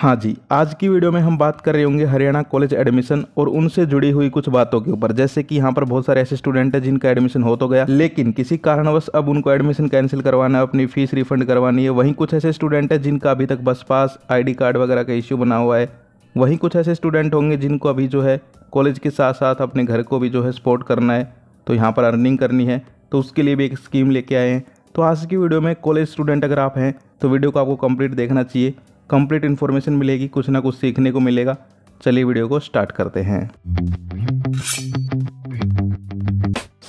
हाँ जी आज की वीडियो में हम बात कर रहे होंगे हरियाणा कॉलेज एडमिशन और उनसे जुड़ी हुई कुछ बातों के ऊपर जैसे कि यहाँ पर बहुत सारे ऐसे स्टूडेंट हैं जिनका एडमिशन हो तो गया लेकिन किसी कारणवश अब उनको एडमिशन कैंसिल करवाना है अपनी फीस रिफंड करवानी है वहीं कुछ ऐसे स्टूडेंट हैं जिनका अभी तक बस पास आई कार्ड वगैरह का इश्यू बना हुआ है वहीं कुछ ऐसे स्टूडेंट होंगे जिनको अभी जो है कॉलेज के साथ साथ अपने घर को भी जो है सपोर्ट करना है तो यहाँ पर अर्निंग करनी है तो उसके लिए भी एक स्कीम लेके आए हैं तो आज की वीडियो में कॉलेज स्टूडेंट अगर आप हैं तो वीडियो को आपको कंप्लीट देखना चाहिए कंप्लीट इन्फॉर्मेशन मिलेगी कुछ ना कुछ सीखने को मिलेगा चलिए वीडियो को स्टार्ट करते हैं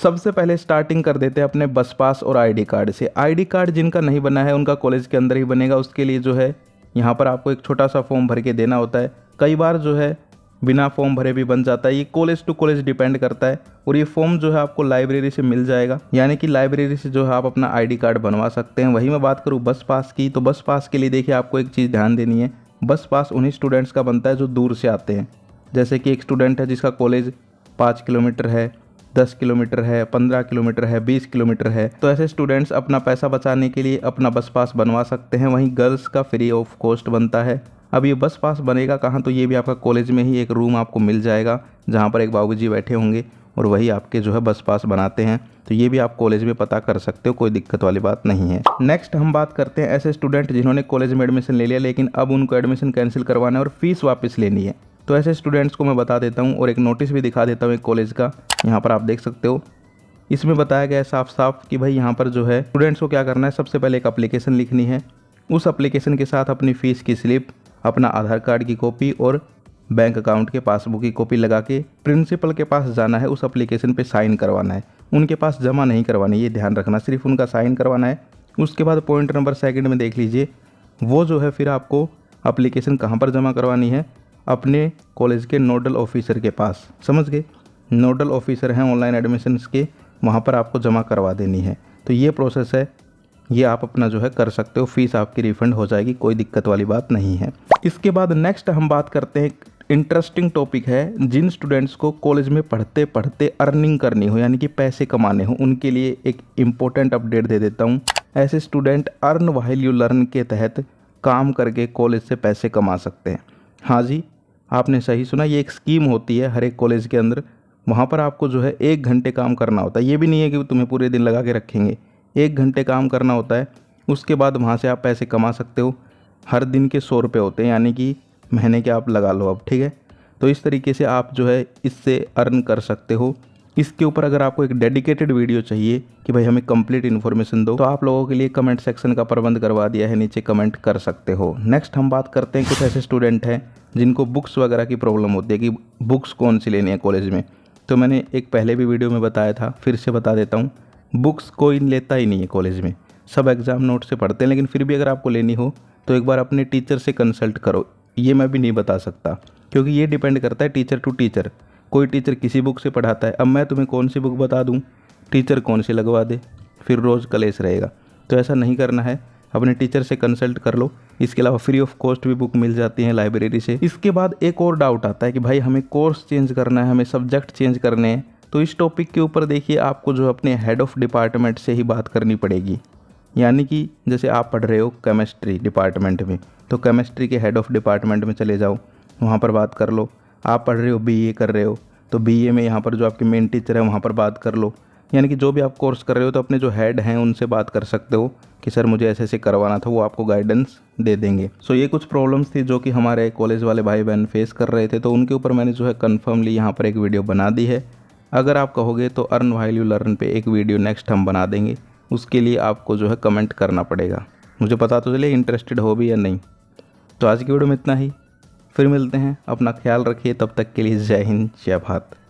सबसे पहले स्टार्टिंग कर देते हैं अपने बस पास और आईडी कार्ड से आईडी कार्ड जिनका नहीं बना है उनका कॉलेज के अंदर ही बनेगा उसके लिए जो है यहाँ पर आपको एक छोटा सा फॉर्म भर के देना होता है कई बार जो है बिना फॉर्म भरे भी बन जाता है ये कॉलेज टू कॉलेज डिपेंड करता है और ये फॉर्म जो है आपको लाइब्रेरी से मिल जाएगा यानी कि लाइब्रेरी से जो है आप अपना आईडी कार्ड बनवा सकते हैं वही मैं बात करूँ बस पास की तो बस पास के लिए देखिए आपको एक चीज़ ध्यान देनी है बस पास उन्हीं स्टूडेंट्स का बनता है जो दूर से आते हैं जैसे कि एक स्टूडेंट है जिसका कॉलेज पाँच किलोमीटर है दस किलोमीटर है पंद्रह किलोमीटर है बीस किलोमीटर है तो ऐसे स्टूडेंट्स अपना पैसा बचाने के लिए अपना बस पास बनवा सकते हैं वहीं गर्ल्स का फ्री ऑफ कॉस्ट बनता है अब ये बस पास बनेगा कहाँ तो ये भी आपका कॉलेज में ही एक रूम आपको मिल जाएगा जहाँ पर एक बाबू जी बैठे होंगे और वही आपके जो है बस पास बनाते हैं तो ये भी आप कॉलेज में पता कर सकते हो कोई दिक्कत वाली बात नहीं है नेक्स्ट हम बात करते हैं ऐसे स्टूडेंट जिन्होंने कॉलेज में एडमिशन ले लिया लेकिन अब उनको एडमिशन कैंसिल करवाना है और फीस वापस लेनी है तो ऐसे स्टूडेंट्स को मैं बता देता हूँ और एक नोटिस भी दिखा देता हूँ एक कॉलेज का यहाँ पर आप देख सकते हो इसमें बताया गया है साफ साफ कि भाई यहाँ पर जो है स्टूडेंट्स को क्या करना है सबसे पहले एक अप्लीकेशन लिखनी है उस अप्लीकेशन के साथ अपनी फ़ीस की स्लिप अपना आधार कार्ड की कॉपी और बैंक अकाउंट के पासबुक की कॉपी लगा के प्रिंसिपल के पास जाना है उस एप्लीकेशन पे साइन करवाना है उनके पास जमा नहीं करवानी ये ध्यान रखना सिर्फ उनका साइन करवाना है उसके बाद पॉइंट नंबर सेकंड में देख लीजिए वो जो है फिर आपको अप्लीकेशन कहाँ पर जमा करवानी है अपने कॉलेज के नोडल ऑफिसर के पास समझ गए नोडल ऑफिसर हैं ऑनलाइन एडमिशन्स के वहाँ पर आपको जमा करवा देनी है तो ये प्रोसेस है ये आप अपना जो है कर सकते हो फीस आपकी रिफंड हो जाएगी कोई दिक्कत वाली बात नहीं है इसके बाद नेक्स्ट हम बात करते हैं इंटरेस्टिंग टॉपिक है जिन स्टूडेंट्स को कॉलेज में पढ़ते पढ़ते अर्निंग करनी हो यानी कि पैसे कमाने हो उनके लिए एक इम्पोर्टेंट अपडेट दे देता हूँ ऐसे student earn while you learn के तहत काम करके कॉलेज से पैसे कमा सकते हैं हाँ जी आपने सही सुना ये एक स्कीम होती है हर एक कॉलेज के अंदर वहाँ पर आपको जो है एक घंटे काम करना होता है ये भी नहीं है कि तुम्हें पूरे दिन लगा के रखेंगे एक घंटे काम करना होता है उसके बाद वहाँ से आप पैसे कमा सकते हो हर दिन के सौ रुपये होते हैं यानी कि महीने के आप लगा लो अब ठीक है तो इस तरीके से आप जो है इससे अर्न कर सकते हो इसके ऊपर अगर आपको एक डेडिकेटेड वीडियो चाहिए कि भाई हमें कंप्लीट इन्फॉर्मेशन दो तो आप लोगों के लिए कमेंट सेक्शन का प्रबंध करवा दिया है नीचे कमेंट कर सकते हो नेक्स्ट हम बात करते हैं कुछ ऐसे स्टूडेंट हैं जिनको बुक्स वगैरह की प्रॉब्लम होती है कि बुक्स कौन सी लेनी है कॉलेज में तो मैंने एक पहले भी वीडियो में बताया था फिर से बता देता हूँ बुक्स कोई लेता ही नहीं है कॉलेज में सब एग्ज़ाम नोट से पढ़ते हैं लेकिन फिर भी अगर आपको लेनी हो तो एक बार अपने टीचर से कंसल्ट करो ये मैं भी नहीं बता सकता क्योंकि ये डिपेंड करता है टीचर टू टीचर कोई टीचर किसी बुक से पढ़ाता है अब मैं तुम्हें कौन सी बुक बता दूँ टीचर कौन सी लगवा दे फिर रोज़ कलेस रहेगा तो ऐसा नहीं करना है अपने टीचर से कंसल्ट कर लो इसके अलावा फ्री ऑफ कॉस्ट भी बुक मिल जाती है लाइब्रेरी से इसके बाद एक और डाउट आता है कि भाई हमें कोर्स चेंज करना है हमें सब्जेक्ट चेंज करने हैं तो इस टॉपिक के ऊपर देखिए आपको जो अपने हेड ऑफ डिपार्टमेंट से ही बात करनी पड़ेगी यानी कि जैसे आप पढ़ रहे हो केमिस्ट्री डिपार्टमेंट में तो केमिस्ट्री के हेड ऑफ डिपार्टमेंट में चले जाओ वहाँ पर बात कर लो आप पढ़ रहे हो बी कर रहे हो तो बी में यहाँ पर जो आपके मेन टीचर है वहाँ पर बात कर लो यानी कि जो भी आप कोर्स कर रहे हो तो अपने जो हेड हैं उनसे बात कर सकते हो कि सर मुझे ऐसे ऐसे करवाना था वो आपको गाइडेंस दे देंगे सो so, ये कुछ प्रॉब्लम्स थी जो कि हमारे कॉलेज वाले भाई बहन फेस कर रहे थे तो उनके ऊपर मैंने जो है कन्फर्मली यहाँ पर एक वीडियो बना दी है अगर आप कहोगे तो अर्न वैल्यू लर्न पे एक वीडियो नेक्स्ट हम बना देंगे उसके लिए आपको जो है कमेंट करना पड़ेगा मुझे पता तो चले इंटरेस्टेड हो भी या नहीं तो आज की वीडियो में इतना ही फिर मिलते हैं अपना ख्याल रखिए तब तक के लिए जय हिंद जय भारत